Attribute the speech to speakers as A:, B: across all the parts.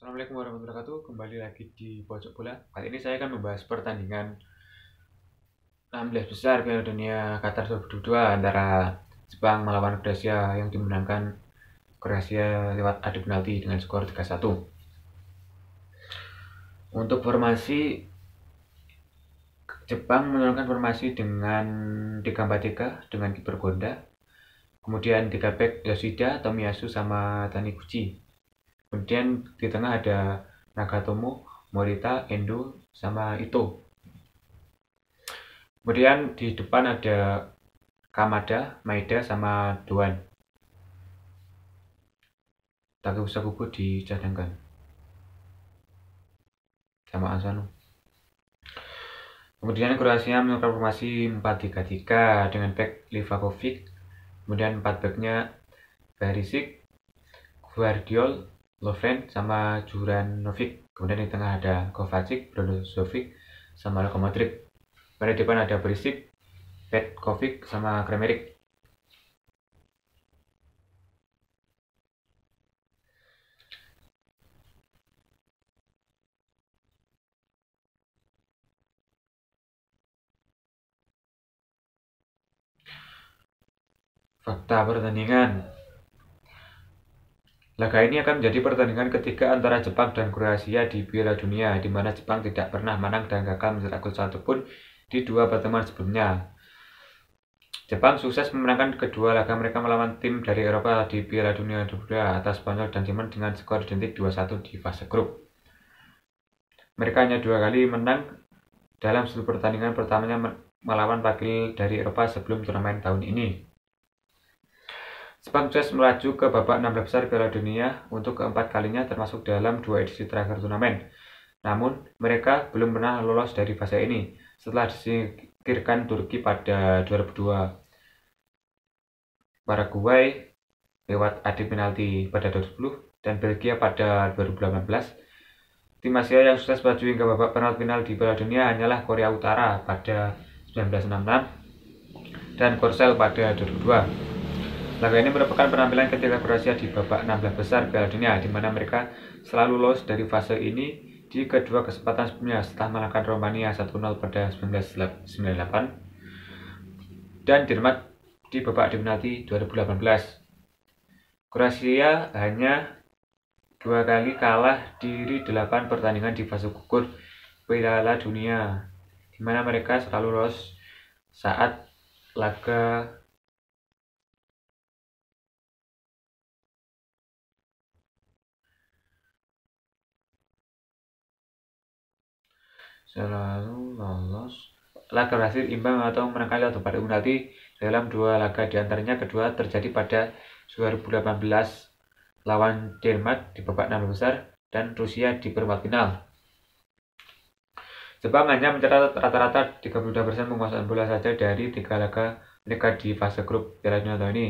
A: Assalamualaikum warahmatullahi wabarakatuh. Kembali lagi di Pojok Bola. Kali ini saya akan membahas pertandingan 16 besar Piala Dunia Qatar 2022 antara Jepang melawan Kroasia yang dimenangkan Kroasia lewat adu penalti dengan skor 3-1. Untuk formasi Jepang menurunkan formasi dengan 3-4-3 dengan kiper Gonda. Kemudian 3 back Yoshida, Tomiyasu sama Taniguchi kemudian di tengah ada Nagatomo Morita Endo sama Ito kemudian di depan ada Kamada Maeda sama Doan Takeusa Kubo dicadangkan sama Asano Kemudian Kroasia melakukan formasi 4-3-3 dengan back Livakovic, kemudian 4 backnya Barisic, Guardiol, Lovren sama Juranovic. Kemudian di tengah ada Kovacic, Brozovic, sama Luka Pada depan ada Berisik, Petkovic, sama Kremerik. Fakta pertandingan Laga ini akan menjadi pertandingan ketiga antara Jepang dan Kroasia di Piala Dunia, di mana Jepang tidak pernah menang dan gagal mencetak gol satupun di dua pertemuan sebelumnya. Jepang sukses memenangkan kedua laga mereka melawan tim dari Eropa di Piala Dunia 2022 atas Spanyol dan Jerman dengan skor identik 2-1 di fase grup. Mereka hanya dua kali menang dalam seluruh pertandingan pertamanya melawan wakil dari Eropa sebelum turnamen tahun ini. Jepang sukses melaju ke babak 16 besar Piala Dunia untuk keempat kalinya termasuk dalam dua edisi terakhir turnamen. Namun, mereka belum pernah lolos dari fase ini setelah disingkirkan Turki pada 2002. Paraguay lewat adik penalti pada 2010 dan Belgia pada 2018. Tim Asia yang sukses melaju hingga babak penalti final di Piala Dunia hanyalah Korea Utara pada 1966 dan Korsel pada 2002. Laga ini merupakan penampilan ketika Kroasia di babak 16 besar Piala Dunia, di mana mereka selalu lolos dari fase ini di kedua kesempatan sebelumnya setelah mengalahkan Romania 1-0 pada 1998 dan Jerman di babak adu 2018. Kroasia hanya dua kali kalah diri delapan pertandingan di fase gugur Piala Dunia, di mana mereka selalu lolos saat laga selalu lolos laga berhasil imbang atau menang kali atau pada Unati dalam dua laga diantaranya kedua terjadi pada 2018 lawan Denmark di babak enam besar dan Rusia di perempat final. Jepang hanya mencatat rata-rata 32% penguasaan bola saja dari tiga laga mereka di fase grup Piala Dunia tahun ini.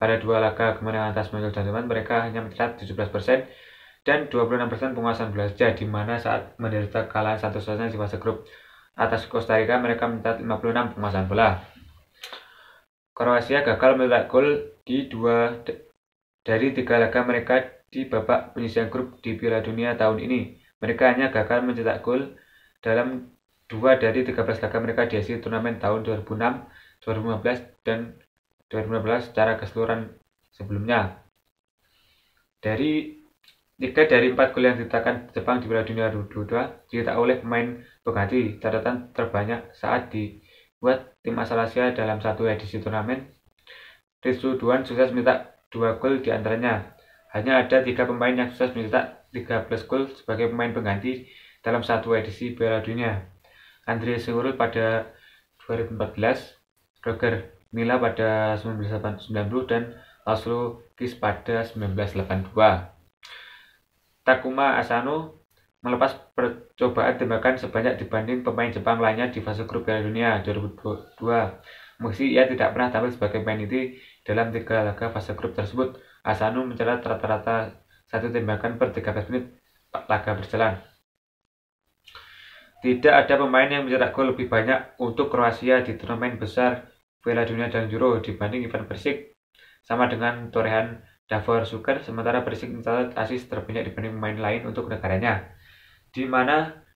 A: Pada dua laga kemenangan atas Malaysia dan Jerman, mereka hanya mencatat 17% persen dan 26% penguasaan belanja di mana saat menderita kekalahan satu satunya di fase grup atas Costa Rica mereka minta 56 penguasaan bola. Kroasia gagal mencetak gol di dua dari tiga laga mereka di babak penyisian grup di Piala Dunia tahun ini. Mereka hanya gagal mencetak gol dalam dua dari 13 laga mereka di hasil turnamen tahun 2006, 2015, dan 2016 secara keseluruhan sebelumnya. Dari Tiga dari empat gol yang dicetakkan Jepang di Piala Dunia 2022 dicetak oleh pemain pengganti catatan terbanyak saat dibuat tim asal Asia dalam satu edisi turnamen. Rizky Duan sukses mencetak dua gol di antaranya. Hanya ada tiga pemain yang sukses mencetak 13 gol sebagai pemain pengganti dalam satu edisi Piala Dunia. Andre Seurut pada 2014, Roger Mila pada 1990 dan Laszlo Kis pada 1982. Takuma Asano melepas percobaan tembakan sebanyak dibanding pemain Jepang lainnya di fase grup Piala Dunia 2022. Meski ia tidak pernah tampil sebagai pemain inti dalam tiga laga fase grup tersebut, Asano mencatat rata-rata satu tembakan per 13 menit laga berjalan. Tidak ada pemain yang mencetak gol lebih banyak untuk Kroasia di turnamen besar Piala Dunia dan Euro dibanding Ivan Persik, sama dengan torehan Davor Suker sementara Persik mencatat asis terbanyak dibanding pemain lain untuk negaranya. Di mana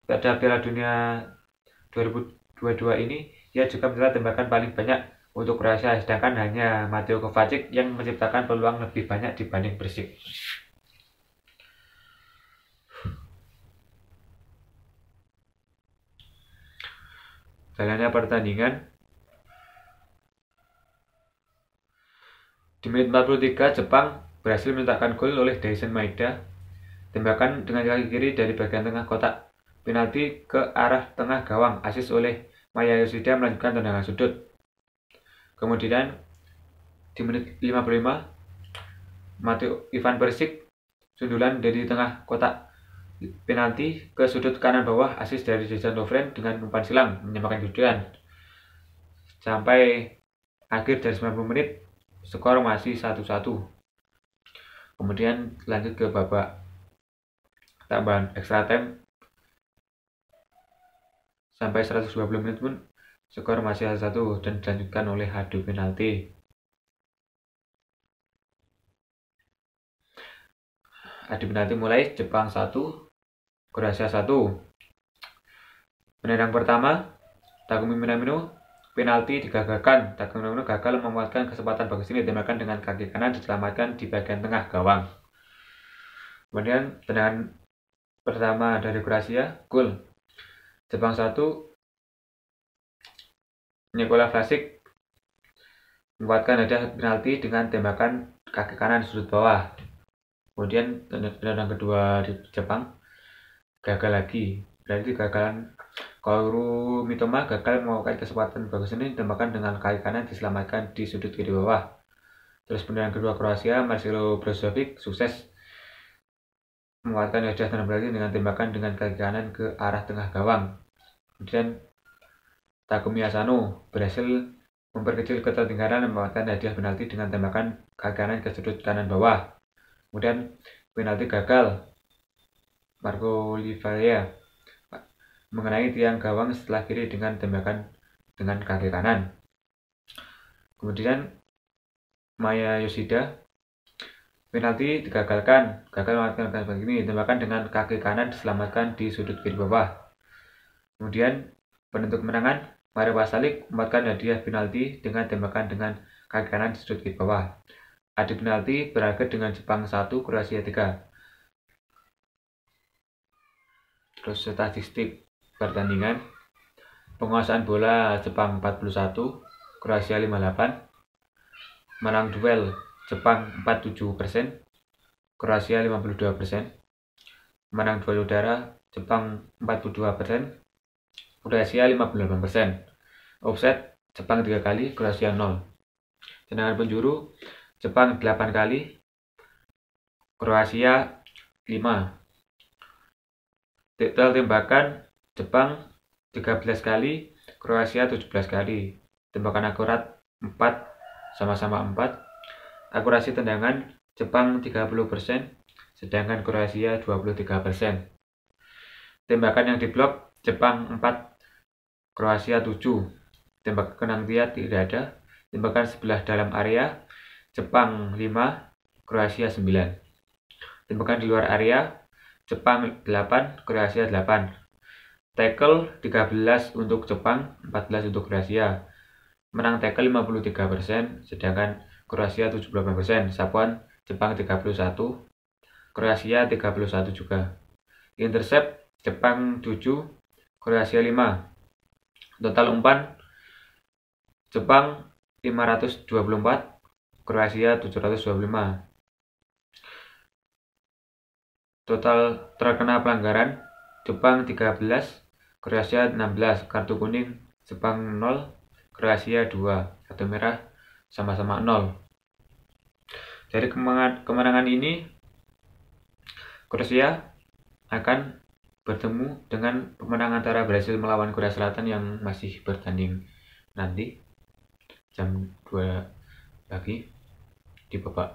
A: pada Piala Dunia 2022 ini ia juga mencatat tembakan paling banyak untuk Kroasia sedangkan hanya Mateo Kovacic yang menciptakan peluang lebih banyak dibanding Persik. Jalannya pertandingan Di menit 43, Jepang berhasil mencetakkan gol oleh Daisen Maeda. Tembakan dengan kaki kiri dari bagian tengah kotak. Penalti ke arah tengah gawang, asis oleh Maya Yoshida melanjutkan tendangan sudut. Kemudian di menit 55, Mateo Ivan Persik sundulan dari tengah kotak penalti ke sudut kanan bawah asis dari Jason Lovren dengan umpan silang menyamakan kedudukan. Sampai akhir dari 90 menit, skor masih satu-satu kemudian lanjut ke babak tambahan extra time sampai 120 menit pun skor masih satu dan dilanjutkan oleh adu penalti adu penalti mulai Jepang 1 Kroasia 1 penyerang pertama Takumi Minamino penalti digagalkan. Dagono gagal memuatkan kesempatan bagus ini ditembakkan dengan kaki kanan diselamatkan di bagian tengah gawang. Kemudian tendangan pertama dari Kroasia, gol. Jepang 1, Nikola Vlasic membuatkan ada penalti dengan tembakan kaki kanan sudut bawah. Kemudian tendangan kedua di Jepang gagal lagi. Berarti gagalan. Koru Mitoma gagal mengawalkan kesempatan bagus ini ditembakkan dengan kaki kanan diselamatkan di sudut kiri bawah. Terus penyerang kedua Kroasia, Marcelo Brozovic sukses menguatkan wajah tanah berarti dengan tembakan dengan kaki kanan ke arah tengah gawang. Kemudian Takumi Asano berhasil memperkecil ketertinggalan dan mendapatkan hadiah penalti dengan tembakan kaki kanan ke sudut kanan bawah. Kemudian penalti gagal. Marco Oliveira mengenai tiang gawang setelah kiri dengan tembakan dengan kaki kanan. Kemudian Maya Yoshida penalti digagalkan, gagal melakukan seperti ini, tembakan dengan kaki kanan diselamatkan di sudut kiri bawah. Kemudian penentu kemenangan Mario Pasalik mendapatkan hadiah penalti dengan tembakan dengan kaki kanan di sudut kiri bawah. Adu penalti berakhir dengan Jepang 1, Kroasia 3. Terus statistik pertandingan penguasaan bola Jepang 41 Kroasia 58 menang duel Jepang 47 Kroasia 52 persen menang duel udara Jepang 42 Kroasia 58 persen offset Jepang tiga kali Kroasia 0 tendangan penjuru Jepang 8 kali Kroasia 5 total tembakan Jepang 13 kali, Kroasia 17 kali. Tembakan akurat 4, sama-sama 4. Akurasi tendangan Jepang 30%, sedangkan Kroasia 23%. Tembakan yang diblok Jepang 4, Kroasia 7. Tembakan kenang dia tidak ada. Tembakan sebelah dalam area Jepang 5, Kroasia 9. Tembakan di luar area Jepang 8, Kroasia 8. Tackle 13 untuk Jepang, 14 untuk Kroasia. Menang tackle 53%, sedangkan Kroasia 78%, sapuan Jepang 31, Kroasia 31 juga. Intercept Jepang 7, Kroasia 5. Total umpan Jepang 524, Kroasia 725. Total terkena pelanggaran Jepang 13, Kroasia 16, kartu kuning, Jepang 0, Kroasia 2, kartu merah sama-sama 0. Dari kemenangan ini, Kroasia akan bertemu dengan pemenang antara Brasil melawan Korea Selatan yang masih bertanding nanti jam 2 pagi di babak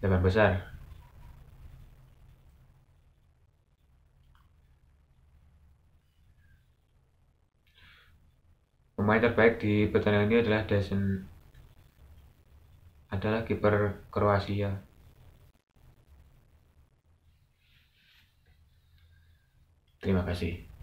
A: 8 besar. pemain terbaik di pertandingan ini adalah Desen, adalah kiper Kroasia. Terima kasih.